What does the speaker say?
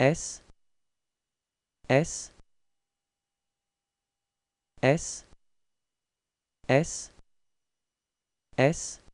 S S S S S